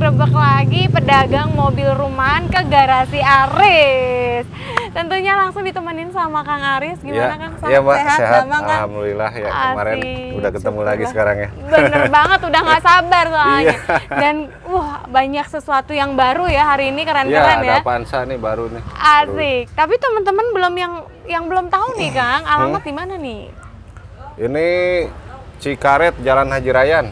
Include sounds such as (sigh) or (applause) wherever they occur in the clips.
digerebek lagi pedagang mobil rumahan ke garasi Aris. Tentunya langsung ditemenin sama Kang Aris. Iya, Gimana ya, Kang? Salam, ya, Mbak, sehat, sehat. kan? Alhamdulillah ya Asik. kemarin udah ketemu Syukurlah. lagi sekarang ya. Bener (laughs) banget, udah nggak sabar soalnya. Iya. Dan wah banyak sesuatu yang baru ya hari ini iya, keren-keren ya. Ada ya. Pansa nih baru nih. Asik. Baru. Tapi teman-teman belum yang yang belum tahu nih hmm? Kang, alamat hmm. di mana nih? Ini Cikaret Jalan Haji Rayan.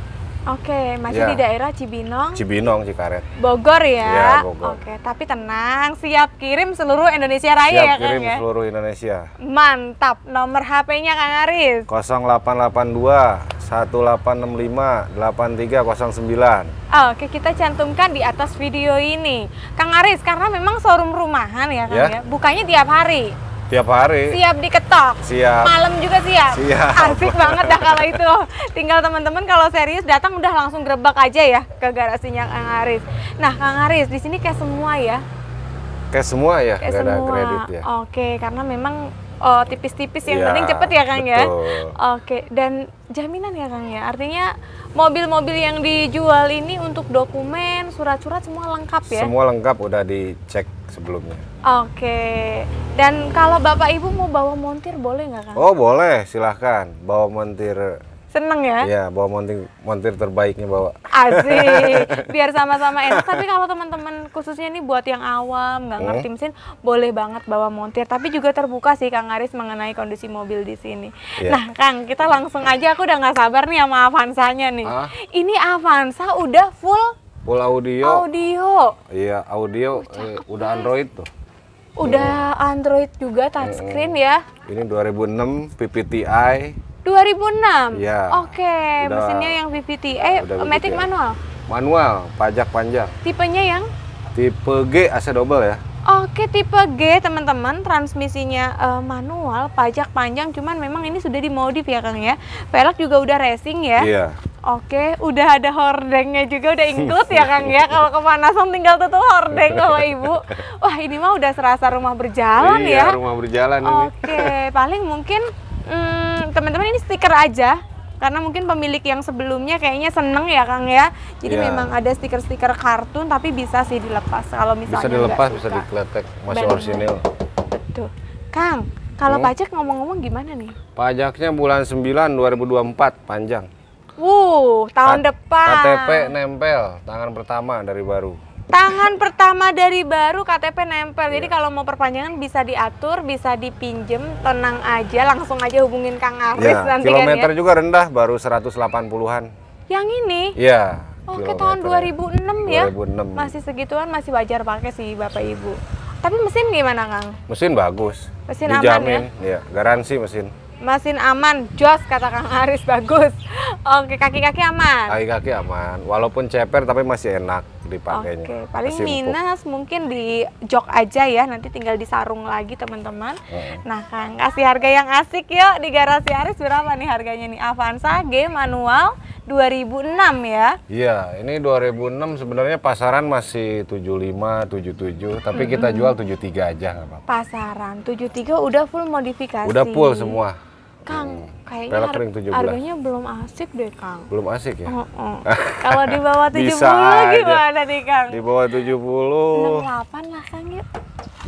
Oke, masih ya. di daerah Cibinong. Cibinong, Cikaret. Bogor ya. ya Bogor. Oke, tapi tenang, siap kirim seluruh Indonesia Raya siap ya kan Siap kirim ya? seluruh Indonesia. Mantap. Nomor HP-nya Kang Aris. 0882 1865 8309. Oke, kita cantumkan di atas video ini. Kang Aris, karena memang showroom rumahan ya Kang ya. ya? Bukanya tiap hari. Tiap hari. Siap diketok. Siap. Malam juga siap. Siap. Ah, asik banget dah kalau itu. Tinggal teman-teman kalau serius datang udah langsung grebek aja ya ke garasinya Kang Aris. Nah, Kang Aris di sini kayak semua ya. Kayak semua ya, kayak semua. ada kredit ya. Oke, karena memang oh, tipis-tipis yang ya, penting cepet ya Kang ya? betul. ya. Oke, dan jaminan ya Kang ya. Artinya mobil-mobil yang dijual ini untuk dokumen, surat-surat semua lengkap ya? Semua lengkap udah dicek sebelumnya. Oke. Dan kalau Bapak Ibu mau bawa montir boleh nggak Kang? Oh, boleh, silahkan. Bawa montir Seneng ya? Iya, bawa montir, montir terbaiknya bawa. Asik, biar (laughs) sama-sama enak. Tapi kalau teman-teman khususnya ini buat yang awam, nggak ngerti hmm? mesin, boleh banget bawa montir. Tapi juga terbuka sih Kang Aris mengenai kondisi mobil di sini. Ya. Nah Kang, kita langsung aja, aku udah nggak sabar nih sama Avanza-nya nih. Ah? Ini Avanza udah full full audio. Audio. Iya, audio oh, eh, udah Android tuh. Udah hmm. Android juga touchscreen ya. hmm. ya. Ini 2006 PPTI 2006. Iya. Oke, okay. mesinnya yang VVT. Eh, matic ya. manual. Manual, pajak panjang. Tipenya yang? Tipe G AC double ya. Oke, tipe G teman-teman, transmisinya uh, manual, pajak panjang, cuman memang ini sudah dimodif ya Kang ya. Velg juga udah racing ya. Iya. Oke, udah ada hordengnya juga udah include ya Kang ya. Kalau kepanasan tinggal tutup hordeng kalau Ibu. Wah, ini mah udah serasa rumah berjalan iya, ya. rumah berjalan Oke, ini. paling mungkin hmm, teman-teman ini stiker aja karena mungkin pemilik yang sebelumnya kayaknya seneng ya Kang ya. Jadi ya. memang ada stiker-stiker kartun tapi bisa sih dilepas kalau misalnya bisa dilepas bisa dikletek masih Benar. orisinil. Betul. Kang, kalau hmm. pajak ngomong-ngomong gimana nih? Pajaknya bulan 9 2024 panjang. Wuh, tahun Kat depan. KTP nempel tangan pertama dari baru. Tangan pertama dari baru KTP nempel. Jadi iya. kalau mau perpanjangan bisa diatur, bisa dipinjem, tenang aja, langsung aja hubungin Kang iya, Aris yeah. nanti Kilometer kan ya. juga rendah, baru 180-an. Yang ini? Iya. Yeah, oh, Oke, tahun 2006 ya. 2006. Ya? Masih segituan masih wajar pakai sih Bapak Ibu. Tapi mesin gimana, Kang? Mesin bagus. Mesin Dijamin, aman ya? ya. garansi mesin mesin aman, jos kata Kang Aris bagus. Oke, kaki-kaki aman. Kaki-kaki aman, walaupun ceper tapi masih enak dipakainya. Oke, okay. paling Kesimpuk. minus mungkin di jok aja ya, nanti tinggal disarung lagi teman-teman. Hmm. Nah, Kang, kasih harga yang asik yuk di garasi Aris berapa nih harganya nih? Avanza G manual 2006 ya. Iya, ini 2006 sebenarnya pasaran masih 75, 77, tapi mm -hmm. kita jual 73 aja apa-apa. Pasaran 73 udah full modifikasi. Udah full semua Kang, hmm. kayaknya har harganya belum asik deh, Kang. Belum asik ya? Uh -uh. (laughs) Kalau di bawah 70 Bisa gimana aja. nih, Kang? Di bawah 70. 68 lah, Kang, yuk.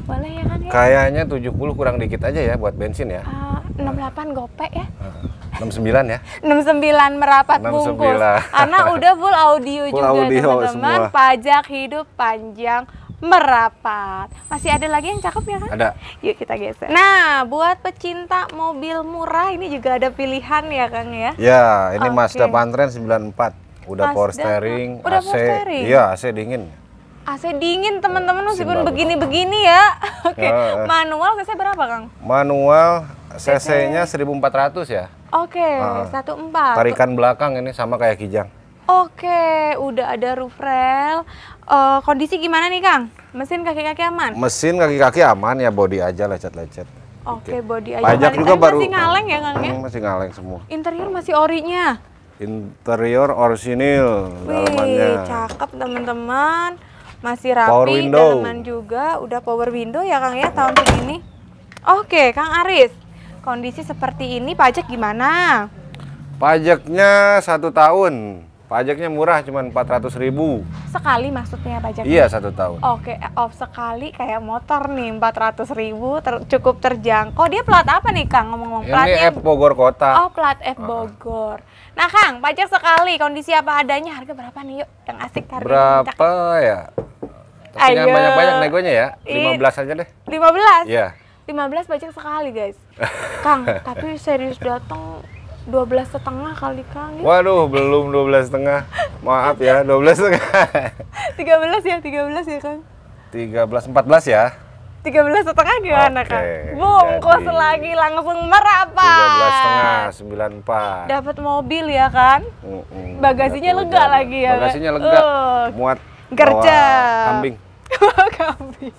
Boleh ya, Kang? Ya? Kayaknya 70 kurang dikit aja ya buat bensin ya. Uh, 68 uh. gopek ya. Uh, 69 ya. 69 merapat 69. bungkus. Karena udah full audio full juga, teman-teman. Pajak hidup panjang merapat. Masih ada lagi yang cakep ya kan? Ada. Yuk kita geser. Nah, buat pecinta mobil murah ini juga ada pilihan ya Kang ya? Ya, ini okay. Mazda Pantren 94. Udah Mazda, power steering, udah AC. Power steering. Iya, AC dingin. AC dingin teman-teman meskipun begini-begini ya. (laughs) Oke. Okay. Ya. Manual CC berapa, Kang? Manual CC-nya 1400 ya. Oke, okay, uh, 14. Tarikan belakang ini sama kayak Kijang. Oke, udah ada roof rail. Uh, eh, kondisi gimana nih Kang? Mesin kaki-kaki aman? Mesin kaki-kaki aman ya, body aja lecet-lecet. Oke, okay, body aja. Pajak juga Tapi baru. Masih ngaleng ya Kang ya? Hmm, masih ngaleng semua. Interior masih orinya? Interior orisinil Wih, cakep teman-teman. Masih rapi power window. juga. Udah power window ya Kang ya tahun ini. Oke, okay, Kang Aris. Kondisi seperti ini pajak gimana? Pajaknya satu tahun. Pajaknya murah, cuma empat ratus ribu. Sekali maksudnya pajaknya? Iya, satu tahun. Oke, eh, off oh, sekali kayak motor nih, empat ratus ribu ter cukup terjangkau. Dia plat apa nih Kang? Ngomong-ngomong platnya? Ini F Bogor Kota. Oh, plat F ah. Bogor. Nah Kang, pajak sekali, kondisi apa adanya, harga berapa nih yuk? Yang asik Berapa ya? Tapi banyak-banyak negonya ya, Lima belas aja deh. Lima 15? Iya. belas pajak sekali guys. Kang, (laughs) tapi serius datang dua belas setengah kali kali. Waduh, belum dua belas setengah. Maaf ya, dua belas setengah. (laughs) Tiga belas ya, tiga belas ya kang. Tiga belas empat belas ya. Tiga belas setengah gimana okay, kang? Bungkus jadi, lagi langsung merapat. Tiga belas setengah, sembilan empat. Dapat mobil ya kan? Mm -mm, bagasinya lega lagi ya. Bagasinya lega. Uh, oh, Muat. Gerja. Kambing. (laughs) kambing.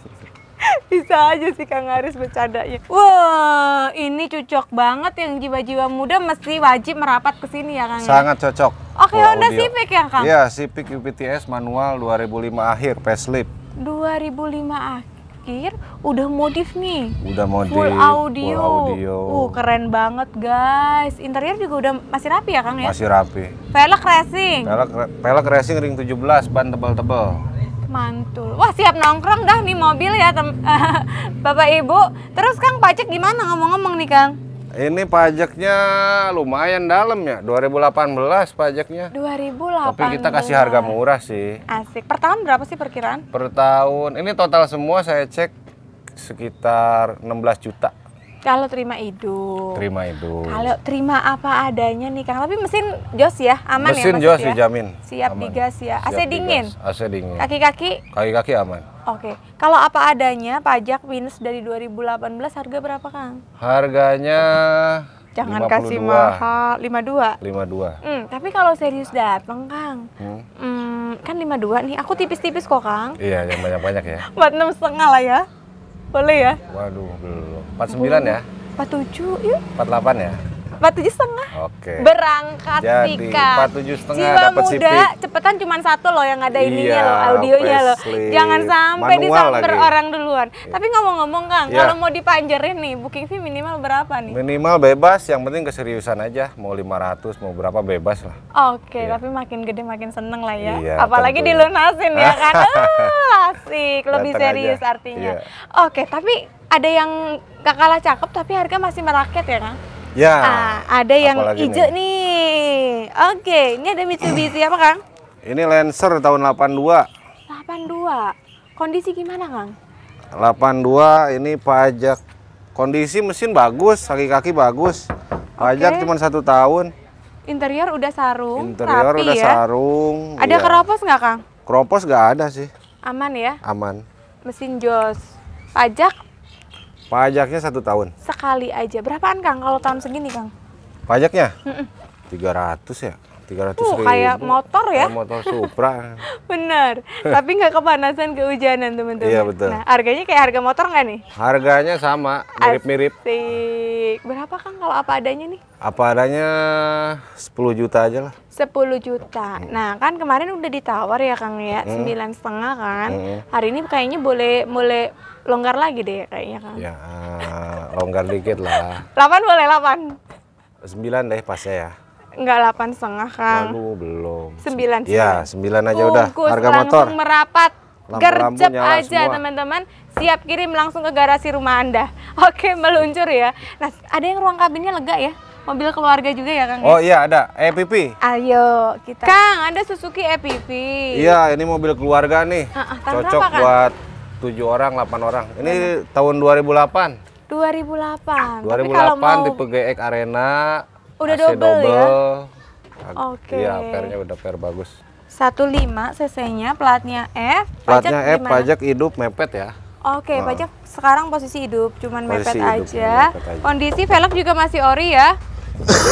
(laughs) Bisa aja sih Kang Aris bercandanya. Wah, ini cocok banget yang jiwa-jiwa muda mesti wajib merapat ke sini ya Kang. Ya? Sangat cocok. Oke, okay, Honda Civic ya Kang? Iya, Civic UPTS manual 2005 akhir facelift. 2005 akhir udah modif nih. Udah modif. Full audio. Full audio. Uh, keren banget guys. Interior juga udah masih rapi ya Kang ya? Masih rapi. Velg racing. Velg velg racing ring 17 ban tebal-tebal mantul wah siap nongkrong dah nih mobil ya tem- (laughs) bapak ibu terus kang pajak gimana ngomong-ngomong nih kang ini pajaknya lumayan dalam ya 2018 pajaknya 2018 tapi kita kasih harga murah sih asik per tahun berapa sih perkiraan per tahun ini total semua saya cek sekitar 16 juta kalau terima itu, Terima hidung. Kalau terima apa adanya nih Kang. Tapi mesin jos ya, aman mesin ya Mesin jos ya? dijamin. Siap aman. digas ya. AC Siap dingin. Digas. AC dingin. Kaki-kaki? Kaki-kaki aman. Oke. Kalau apa adanya pajak minus dari 2018 harga berapa Kang? Harganya Jangan 52. kasih mahal 52. 52. Hmm, tapi kalau serius datang, Kang. Hmm. Hmm, kan 52 nih. Aku tipis-tipis kok, Kang. Iya, yang banyak-banyak ya. (laughs) Buat enam setengah lah ya. Boleh ya? Waduh, belum. 49 ya? 47 yuk. 48 ya? empat tujuh setengah. Oke. Berangkat Jadi, Vika. Empat tujuh setengah dapat muda, sipik. cepetan cuma satu loh yang ada ininya iya, loh, audionya loh. Jangan sampai disamper lagi. orang duluan. Yeah. Tapi ngomong-ngomong Kang, yeah. kalau mau dipanjerin nih, booking fee minimal berapa nih? Minimal bebas, yang penting keseriusan aja. Mau 500, mau berapa bebas lah. Oke, yeah. tapi makin gede makin seneng lah ya. Yeah, Apalagi tentu. dilunasin ya kan. Uh, (laughs) asik, lebih Datang serius aja. artinya. Yeah. Oke, tapi ada yang gak kalah cakep tapi harga masih merakyat ya Kang? Ya. Ah, ada yang hijau nih. nih. Oke, ini ada Mitsubishi apa, Kang? Ini Lancer tahun 82. 82. Kondisi gimana, Kang? 82 ini pajak. Kondisi mesin bagus, kaki-kaki bagus. Pajak okay. cuma satu tahun. Interior udah sarung, Interior udah ya? sarung. Ada ya. keropos nggak, Kang? Keropos nggak ada sih. Aman ya? Aman. Mesin jos. Pajak Pajaknya satu tahun. Sekali aja. Berapaan Kang kalau tahun segini Kang? Pajaknya? Tiga mm ratus ya. 300 uh, kayak motor ya. Kayak motor Supra. (laughs) Benar. Tapi nggak kepanasan kehujanan teman-teman. Iya betul. Nah harganya kayak harga motor nggak nih? Harganya sama, mirip-mirip. Berapa kang kalau apa adanya nih? Apa adanya 10 juta aja lah. Sepuluh juta. Hmm. Nah kan kemarin udah ditawar ya kang ya, hmm. sembilan setengah kan. Hmm. Hari ini kayaknya boleh boleh longgar lagi deh kayaknya kang. Ya longgar dikit lah. (laughs) Delapan boleh delapan. Sembilan deh pas ya. Enggak delapan setengah kang. belum. Sembilan. Ya sembilan aja Bungkus, udah. Harga motor. merapat. Gercep aja teman-teman. Siap kirim langsung ke garasi rumah anda. (laughs) Oke meluncur ya. Nah ada yang ruang kabinnya lega ya. Mobil keluarga juga ya Kang? Ya? Oh iya ada, EPP eh, Ayo kita Kang, ada Suzuki EPP eh, Iya, ini mobil keluarga nih uh, uh, Cocok apa, buat tujuh orang, delapan orang Ini hmm. tahun 2008 2008. 2008 tapi kalau mau... tipe GX Arena udah AC double, double ya oke okay. iya pernya udah per bagus 15 cc-nya platnya F platnya pajak F pajak hidup mepet ya Oke, okay, nah. pajak sekarang posisi hidup, cuman posisi mepet, hidup, aja. mepet aja. Kondisi velg juga masih ori ya.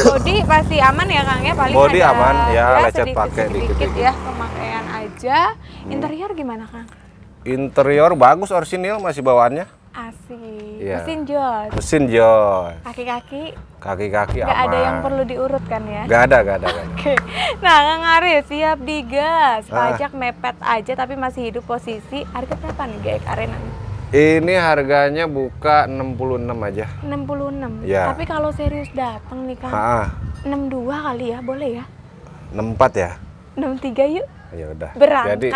Bodi pasti aman ya Kang ya, paling Body ada aman ya, ya lecet pakai dikit, dikit ya pemakaian aja. Hmm. Interior gimana Kang? Interior bagus orisinil masih bawaannya sih. Yeah. Mesin jos. Mesin jos. Kaki-kaki. Kaki-kaki aman. Gak ada yang perlu diurutkan ya? Gak ada, gak ada. (laughs) Oke. okay. Nah, Kang Arif siap digas. Ah. Pajak ah. mepet aja tapi masih hidup posisi. Harga berapa nih GX Arena? Ini harganya buka 66 aja. 66. Ya. Tapi kalau serius datang nih Kang. Ah. 62 kali ya, boleh ya? 64 ya? 63 yuk. Ya udah. Berangkat. Jadi,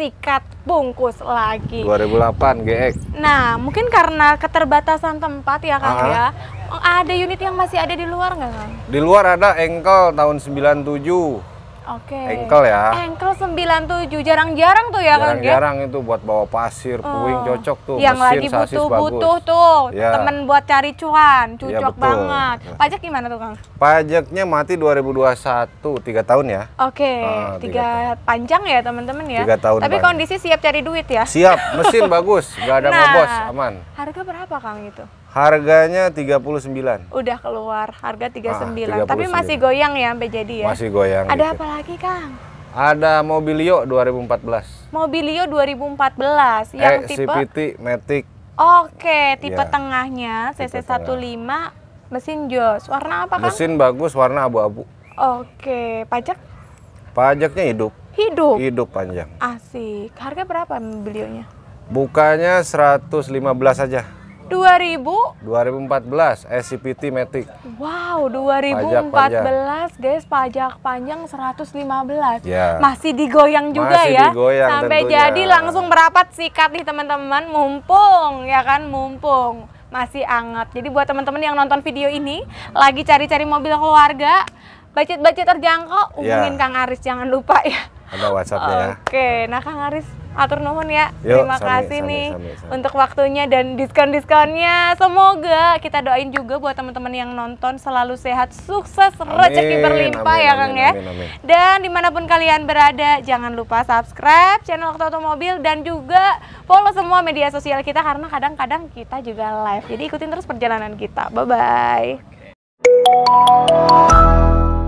sikat bungkus lagi. 2008 GX. Nah, mungkin karena keterbatasan tempat ya Kang ah. ya. Ada unit yang masih ada di luar nggak Kang? Di luar ada engkel tahun 97. Oke. Okay. Engkel ya. Engkel 97 jarang-jarang tuh ya jarang -jarang kan? jarang itu buat bawa pasir, oh. puing oh. cocok tuh. Yang mesin, lagi butuh-butuh tuh, ya. temen buat cari cuan, iya, cocok ya, banget. Iya. Pajak gimana tuh Kang? Pajaknya mati 2021, tiga tahun ya. Oke, okay. nah, tiga 3 panjang ya teman-teman ya. Tiga tahun. Tapi kondisi siap cari duit ya? Siap, mesin bagus, nggak ada nah, ngobos, aman. Harga berapa Kang itu? Harganya 39. Udah keluar harga 39. Ah, 39. Tapi masih goyang ya sampai jadi ya. Masih goyang. Ada gitu. apa lagi, Kang? Ada Mobilio 2014. Mobilio 2014 yang eh, tipe CVT Matic. Oke, tipe ya. tengahnya CC satu 15 tengah. mesin jos. Warna apa, Kang? Mesin bagus, warna abu-abu. Oke, pajak? Pajaknya hidup. Hidup. Hidup panjang. Asik. Harga berapa Mobilionya? Bukanya 115 aja. 2000? 2014 SCPT Matic. Wow, 2014 pajak guys, pajak panjang 115. Ya. Masih digoyang juga ya. Digoyang, Sampai tentunya. jadi langsung merapat sikat nih teman-teman, mumpung ya kan, mumpung masih anget. Jadi buat teman-teman yang nonton video ini lagi cari-cari mobil keluarga, budget-budget terjangkau, ya. hubungin ya. Kang Aris jangan lupa ya. Ada whatsapp ya. Oke, okay. nah Kang Aris atur nuhun ya. Yo, Terima sami, kasih sami, nih sami, sami. untuk waktunya dan diskon-diskonnya. Semoga kita doain juga buat teman-teman yang nonton selalu sehat, sukses, amin, rezeki berlimpah ya, amin, ya Kang ya. Amin, amin. Dan dimanapun kalian berada, jangan lupa subscribe channel waktu Otomobil dan juga follow semua media sosial kita karena kadang-kadang kita juga live. Jadi ikutin terus perjalanan kita. Bye-bye.